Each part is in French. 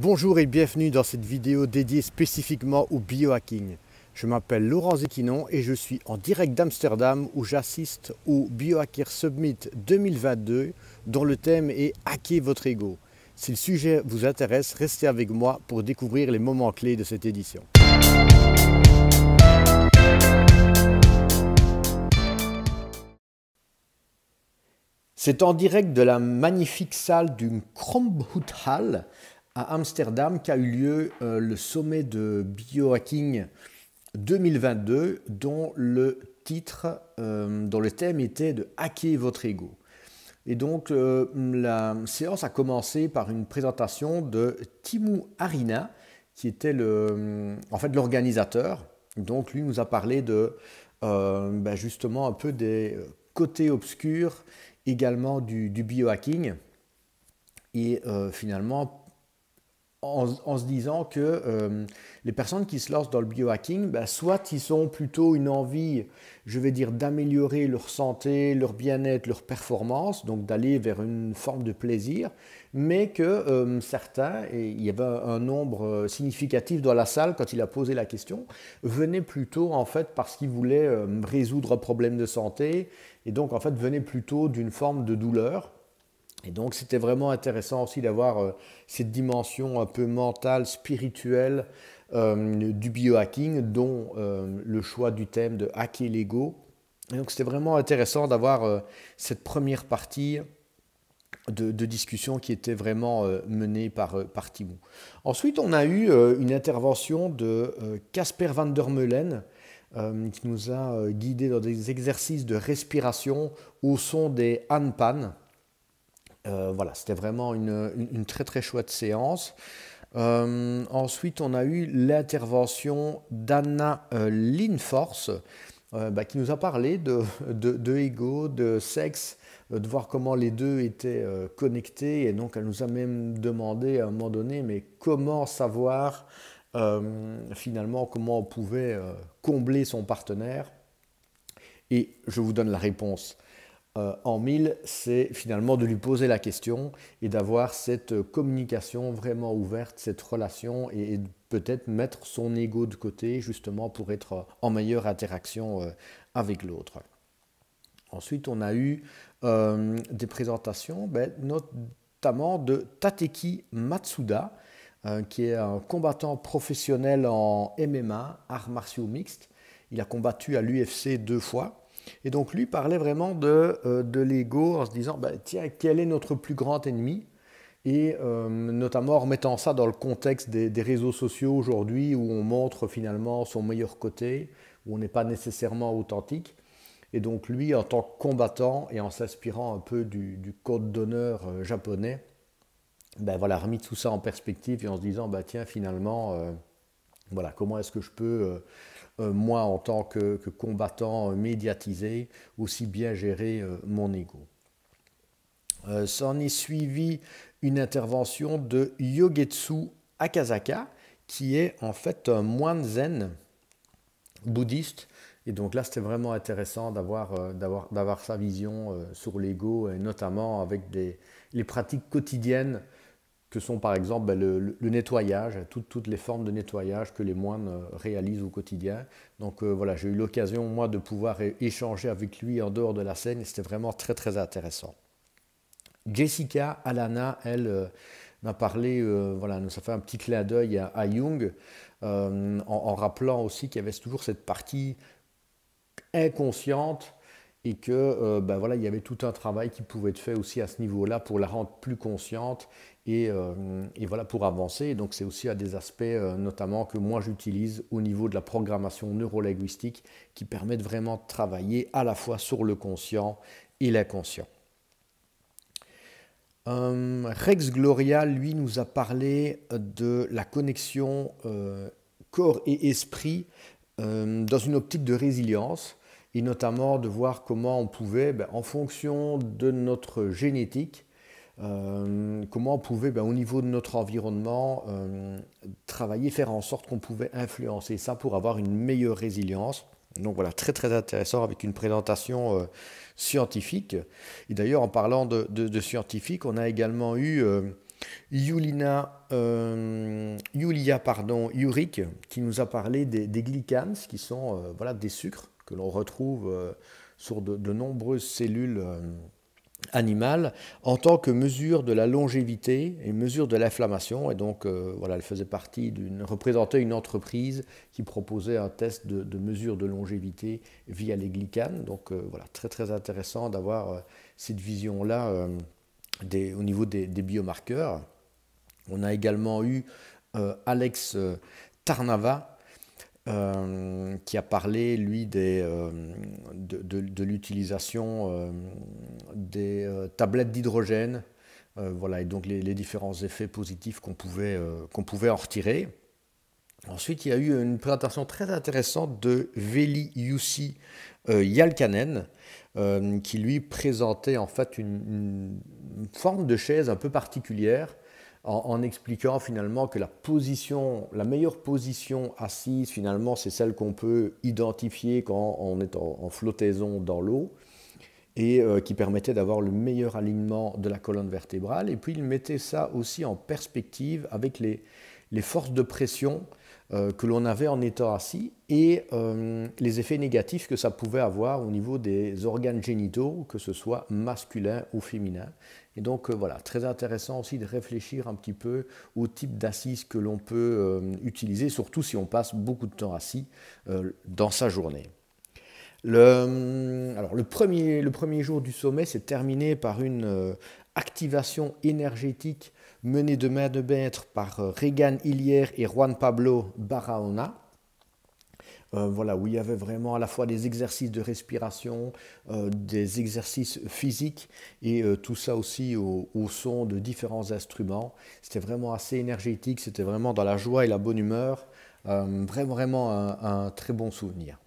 Bonjour et bienvenue dans cette vidéo dédiée spécifiquement au biohacking. Je m'appelle Laurent Zéquinon et je suis en direct d'Amsterdam où j'assiste au Biohacker Summit 2022 dont le thème est Hacker votre ego. Si le sujet vous intéresse, restez avec moi pour découvrir les moments clés de cette édition. C'est en direct de la magnifique salle du Kromhout Hall à Amsterdam qu'a eu lieu euh, le sommet de biohacking 2022 dont le titre, euh, dont le thème était de hacker votre ego. Et donc euh, la séance a commencé par une présentation de Timu Arina qui était le, en fait l'organisateur. Donc lui nous a parlé de ben, justement un peu des côtés obscurs également du biohacking et finalement en, se disant que euh, les personnes qui se lancent dans le biohacking, bah, soit ils ont plutôt une envie, je vais dire, d'améliorer leur santé, leur bien-être, leur performance, donc d'aller vers une forme de plaisir, mais que euh, certains, et il y avait un nombre euh, significatif dans la salle quand il a posé la question, venaient plutôt en fait parce qu'ils voulaient résoudre un problème de santé, et donc en fait venaient plutôt d'une forme de douleur et donc c'était vraiment intéressant aussi d'avoir euh, cette dimension un peu mentale, spirituelle euh, du biohacking, dont euh, le choix du thème de hacker l'ego. Et donc c'était vraiment intéressant d'avoir cette première partie de, discussion qui était vraiment menée par, par Ensuite on a eu une intervention de Casper van der Meulen, qui nous a guidés dans des exercices de respiration au son des hanpan. Euh, voilà, c'était vraiment une, très très chouette séance. Euh, ensuite, on a eu l'intervention d'Anna euh, Linforce, euh, bah, qui nous a parlé de, de, de ego, de sexe, de voir comment les deux étaient connectés. Et donc, elle nous a même demandé à un moment donné, mais comment savoir finalement comment on pouvait combler son partenaire Et je vous donne la réponse euh, en mille, c'est finalement de lui poser la question et d'avoir cette communication vraiment ouverte, cette relation et, peut-être mettre son ego de côté justement pour être en meilleure interaction euh, avec l'autre. Ensuite, on a eu euh, des présentations, ben, notamment de Tateki Matsuda, qui est un combattant professionnel en MMA, arts martiaux mixtes. Il a combattu à l'UFC deux fois. Et donc lui parlait vraiment de, euh, de l'ego en se disant, bah, tiens, quel est notre plus grand ennemi et euh, notamment en remettant ça dans le contexte des, réseaux sociaux aujourd'hui où on montre finalement son meilleur côté, où on n'est pas nécessairement authentique. Et donc lui, en tant que combattant et en s'inspirant un peu du, code d'honneur euh, japonais, ben voilà, remis tout ça en perspective et en se disant, bah, tiens, finalement, voilà, comment est-ce que je peux euh, moi en tant que, combattant euh, médiatisé, aussi bien gérer euh, mon ego. S'en est suivi une intervention de Yogetsu Akazaka, qui est en fait un moine zen bouddhiste. Et donc là, c'était vraiment intéressant d'avoir, sa vision sur l'ego, et notamment avec des, les pratiques quotidiennes que sont par exemple ben, le, nettoyage, toutes les formes de nettoyage que les moines euh, réalisent au quotidien. Donc euh, voilà, j'ai eu l'occasion moi de pouvoir échanger avec lui en dehors de la scène et c'était vraiment très très intéressant. Jessica Alana, elle, euh, m'a parlé, voilà, nous fait un petit clin d'œil à, Jung, en, rappelant aussi qu'il y avait toujours cette partie inconsciente et que ben, voilà, il y avait tout un travail qui pouvait être fait aussi à ce niveau-là pour la rendre plus consciente euh, et, voilà pour avancer. Donc c'est aussi à des aspects euh, notamment que moi j'utilise au niveau de la programmation neurolinguistique qui permettent vraiment de travailler à la fois sur le conscient et l'inconscient. Euh, Rex Gloria, lui, nous a parlé de la connexion corps et esprit dans une optique de résilience et notamment de voir comment on pouvait, ben, en fonction de notre génétique, euh, comment on pouvait, ben, au niveau de notre environnement, euh, travailler, faire en sorte qu'on pouvait influencer ça pour avoir une meilleure résilience. Donc voilà, très très intéressant avec une présentation euh, scientifique. Et d'ailleurs, en parlant de, scientifique, on a également eu Yulina, Yulia pardon, Yurik qui nous a parlé des, glycans qui sont voilà, des sucres que l'on retrouve sur de, nombreuses cellules animal en tant que mesure de la longévité et mesure de l'inflammation. Et donc, euh, voilà, elle faisait partie d'une, représentait une entreprise qui proposait un test de, mesure de longévité via les glycanes. Donc, euh, voilà, très très intéressant d'avoir euh, cette vision-là des, au niveau des, biomarqueurs. On a également eu Alex Tarnava euh, qui a parlé, lui, des, euh, de, l'utilisation euh, des tablettes d'hydrogène, voilà, et donc les, différents effets positifs qu'on pouvait, qu'on pouvait en retirer. Ensuite, il y a eu une présentation très intéressante de Veli Yussi Yalkanen, qui lui présentait en fait une, une forme de chaise un peu particulière en, expliquant finalement que la position, la meilleure position assise finalement, c'est celle qu'on peut identifier quand on est en, flottaison dans l'eau et euh, qui permettait d'avoir le meilleur alignement de la colonne vertébrale. Et puis il mettait ça aussi en perspective avec les, forces de pression euh, que l'on avait en étant assis et euh, les effets négatifs que ça pouvait avoir au niveau des organes génitaux, que ce soit masculin ou féminin. Et donc euh, voilà, très intéressant aussi de réfléchir un petit peu au type d'assises que l'on peut euh, utiliser, surtout si on passe beaucoup de temps assis euh, dans sa journée. Le, hum, alors le premier, jour du sommet s'est terminé par une activation énergétique menée de main de maître par Regan Hillier et Juan Pablo Barahona. Euh, voilà, où il y avait vraiment à la fois des exercices de respiration, euh, des exercices physiques et euh, tout ça aussi au, son de différents instruments. C'était vraiment assez énergétique, c'était vraiment dans la joie et la bonne humeur, vraiment, un, très bon souvenir.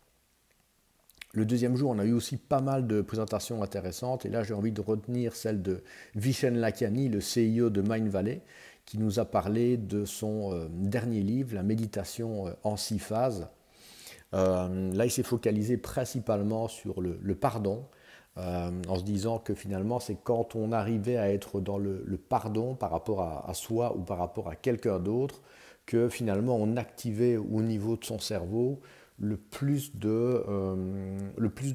Le deuxième jour, on a eu aussi pas mal de présentations intéressantes et là j'ai envie de retenir celle de Vishen Lakiani, le CIO de Mindvalley, Valley, qui nous a parlé de son dernier livre, La méditation en six phases euh, là, il s'est focalisé principalement sur le, pardon, euh, en se disant que finalement, c'est quand on arrivait à être dans le, pardon par rapport à, soi ou par rapport à quelqu'un d'autre, que finalement, on activait au niveau de son cerveau euh, le plus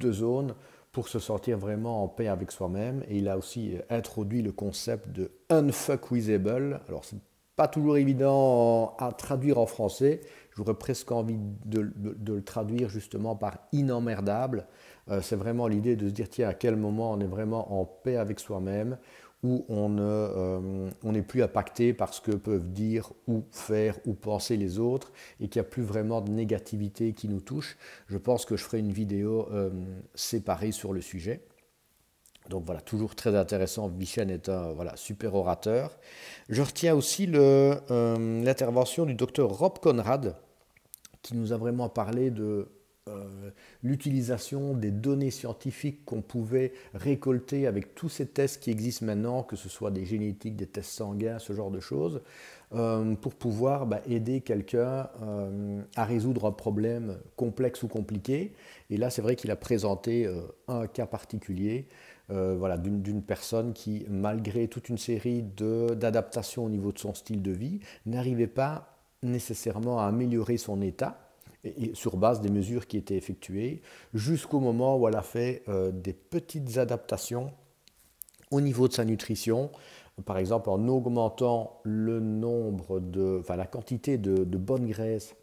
de, zones pour se sentir vraiment en paix avec soi-même. Et il a aussi introduit le concept de unfuckwithable. Alors, c'est toujours évident à traduire en français. J'aurais presque envie de, le traduire justement par inemmerdable, euh, c'est vraiment l'idée de se dire tiens, à quel moment on est vraiment en paix avec soi-même, où euh, on n'est plus impacté par ce que peuvent dire ou faire ou penser les autres et qu'il n'y a plus vraiment de négativité qui nous touche. Je pense que je ferai une vidéo euh, séparée sur le sujet. Donc voilà, toujours très intéressant. Bichen est un voilà, super orateur. Je retiens aussi euh, l'intervention du docteur Rob Conrad, qui nous a vraiment parlé de euh, l'utilisation des données scientifiques qu'on pouvait récolter avec tous ces tests qui existent maintenant, que ce soit des génétiques, des tests sanguins, ce genre de choses, euh, pour pouvoir bah, aider quelqu'un à résoudre un problème complexe ou compliqué. Et là, c'est vrai qu'il a présenté un cas particulier euh, voilà, d'une personne qui, malgré toute une série d'adaptations au niveau de son style de vie, n'arrivait pas nécessairement à améliorer son état sur base des mesures qui étaient effectuées, jusqu'au moment où elle a fait euh, des petites adaptations au niveau de sa nutrition, par exemple en augmentant le nombre de, la quantité de, de bonnes graisses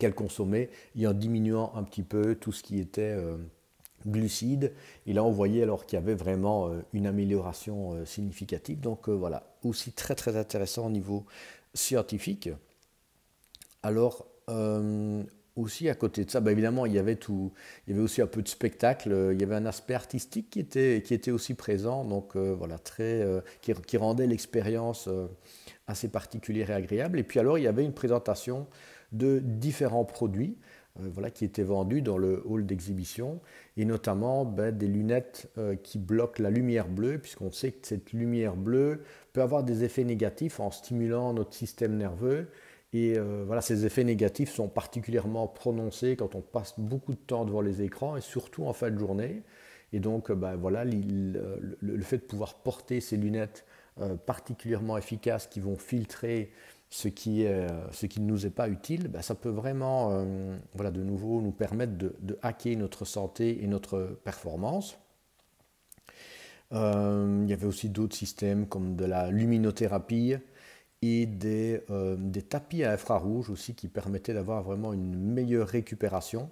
qu'elle consommait et en diminuant un petit peu tout ce qui était euh, glucides. Et là, on voyait alors qu'il y avait vraiment euh, une amélioration euh, significative. Donc euh, voilà, aussi très très intéressant au niveau scientifique. Alors, aussi à côté de ça, bah, évidemment, il y avait tout, il y avait aussi un peu de spectacle, il y avait un aspect artistique qui était, qui était aussi présent, donc voilà, très, qui, rendait l'expérience assez particulière et agréable. Et puis alors, il y avait une présentation de différents produits. Euh, voilà, qui était vendu dans le hall d'exhibition, et notamment ben, des lunettes euh, qui bloquent la lumière bleue, puisqu'on sait que cette lumière bleue peut avoir des effets négatifs en stimulant notre système nerveux. Et euh, voilà, ces effets négatifs sont particulièrement prononcés quand on passe beaucoup de temps devant les écrans, et surtout en fin de journée. Et donc, ben, voilà, le, fait de pouvoir porter ces lunettes particulièrement efficaces qui vont filtrer ce qui, euh, ce qui ne nous est pas utile, bah, ça peut vraiment, euh, voilà, de nouveau, nous permettre de, hacker notre santé et notre performance. Euh, il y avait aussi d'autres systèmes comme de la luminothérapie et des, des tapis à infrarouge aussi qui permettaient d'avoir vraiment une meilleure récupération,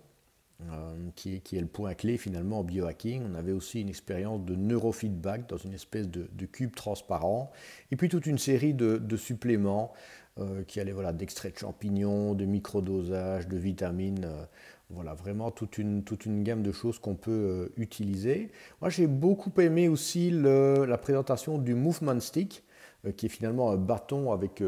qui est, le point clé finalement au biohacking. On avait aussi une expérience de neurofeedback dans une espèce de, cube transparent, et puis toute une série de, de suppléments euh, qui allait voilà, d'extraits de champignons, de microdosage, de vitamines. Euh, voilà, vraiment toute une, gamme de choses qu'on peut euh, utiliser. Moi, j'ai beaucoup aimé aussi la présentation du Movement Stick, qui est finalement un bâton avec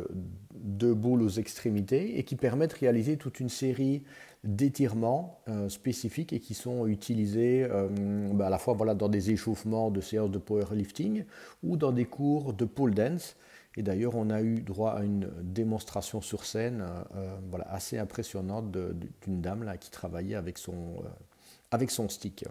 deux boules aux extrémités et qui permet de réaliser toute une série d'étirements spécifiques et qui sont utilisés bah, à la fois voilà, dans des échauffements de séances de powerlifting ou dans des cours de pole dance et d'ailleurs, on a eu droit à une démonstration sur scène euh, euh, assez impressionnante d'une dame là, qui travaillait avec son, euh, avec son stick.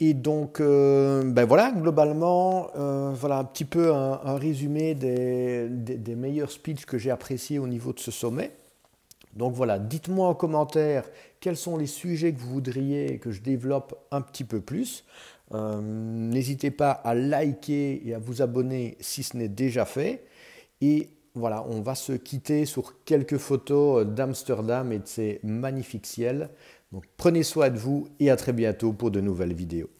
et donc, ben voilà, globalement, voilà un petit peu un, résumé des, des meilleurs speeches que j'ai appréciés au niveau de ce sommet. Donc voilà, dites-moi en commentaire quels sont les sujets que vous voudriez que je développe un petit peu plus. Euh, n'hésitez pas à liker et à vous abonner si ce n'est déjà fait. Et voilà, on va se quitter sur quelques photos d'Amsterdam et de ses magnifiques ciels. Donc prenez soin de vous et à très bientôt pour de nouvelles vidéos.